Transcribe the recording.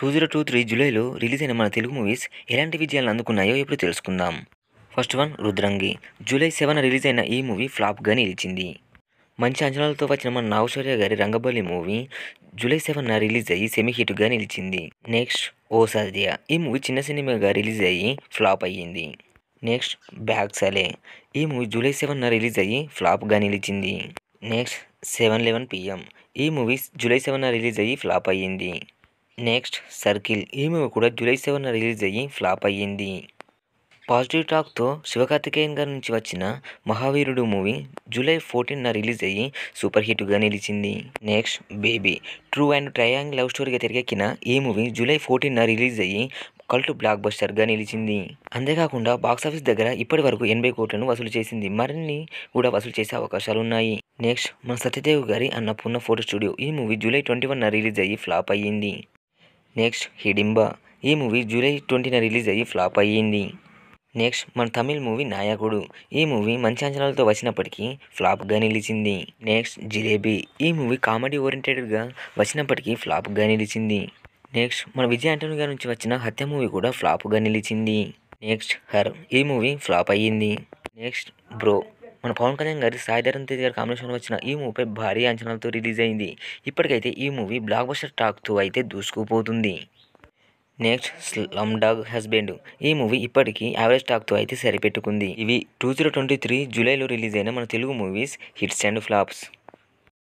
two zero two three జూలైలో release అయిన మన తెలుగు మూవీస్ ఎలాంటి విజయాలను అందుకున్నాయో ఇప్పుడు తెలుసుకుందాం first one Rudrangi July seven release అయిన ఈ మూవీ ఫ్లాప్గా నిలిచింది మంచి అంచనాలతో వచ్చిన మన నాగశ్వర్య గారి Rangabali movie July seven release అయ్యి సెమీ హిట్గా నిలిచింది నెక్స్ట్ ఓ సద్య ఈ మూవీ చిన్న సినిమాగా రిలీజ్ అయ్యి ఫ్లాప్ అయ్యింది నెక్స్ట్ బ్యాక్ సలే ఈ మూవీ జూలై సెవెన్ రిలీజ్ అయ్యి ఫ్లాప్గా నిలిచింది నెక్స్ట్ సెవెన్ లెవెన్ పిఎం ఈ మూవీ జూలై సెవెన్ రిలీజ్ అయ్యి ఫ్లాప్ అయ్యింది నెక్స్ట్ సర్కిల్ ఈ మూవీ కూడా జూలై సెవెన్ రిలీజ్ అయ్యి ఫ్లాప్ అయ్యింది పాజిటివ్ టాక్తో శివకార్తికేయన్ గారి నుంచి వచ్చిన మహావీరుడు మూవీ జూలై న రిలీజ్ అయ్యి సూపర్ హిట్గా నిలిచింది next Baby true and triangle love స్టోరీగా తిరిగెక్కిన ఈ మూవీ జూలై ఫోర్టీన్న రిలీజ్ అయ్యి కల్ట్ బ్లాక్ బస్టర్గా నిలిచింది అంతేకాకుండా బాక్సాఫీస్ దగ్గర ఇప్పటి వరకు ఎనభై కోట్లను వసూలు చేసింది మరిన్ని కూడా వసూలు చేసే అవకాశాలు ఉన్నాయి నెక్స్ట్ మన సత్యదేవ్ గారి అన్నపూర్ణ ఫోటో స్టూడియో ఈ movie July twenty one release అయ్యి ఫ్లాప్ అయ్యింది నెక్స్ట్ హిడింబా ఈ మూవీ జూలై ట్వంటీన రిలీజ్ అయ్యి ఫ్లాప్ అయ్యింది నెక్స్ట్ మన తమిళ్ మూవీ నాయకుడు ఈ మూవీ మంచి అంచనాలతో వచ్చినప్పటికీ ఫ్లాప్గా నిలిచింది నెక్స్ట్ జిలేబీ ఈ మూవీ కామెడీ ఓరియంటెడ్గా వచ్చినప్పటికీ ఫ్లాప్గా నిలిచింది నెక్స్ట్ మన విజయ్ ఆంటోని గారి నుంచి వచ్చిన హత్య మూవీ కూడా ఫ్లాప్గా నిలిచింది నెక్స్ట్ హర్ ఈ మూవీ ఫ్లాప్ అయ్యింది నెక్స్ట్ బ్రో మన పవన్ కళ్యాణ్ గారి సాయిధరన్ తేజ్ గారి కాంబినేషన్ వచ్చిన ఈ మూవీపై భారీ అంచనాలతో రిలీజ్ అయింది ఇప్పటికైతే ఈ మూవీ బ్లాక్ బస్టర్ టాక్తో అయితే దూసుకుపోతుంది నెక్స్ట్ స్లమ్ డాగ్ హస్బెండ్ ఈ మూవీ ఇప్పటికీ యావరేజ్ టాక్తో అయితే సరిపెట్టుకుంది ఇవి టూ జీరో ట్వంటీ త్రీ జూలైలో రిలీజ్ అయిన మన Telugu movies hits and flops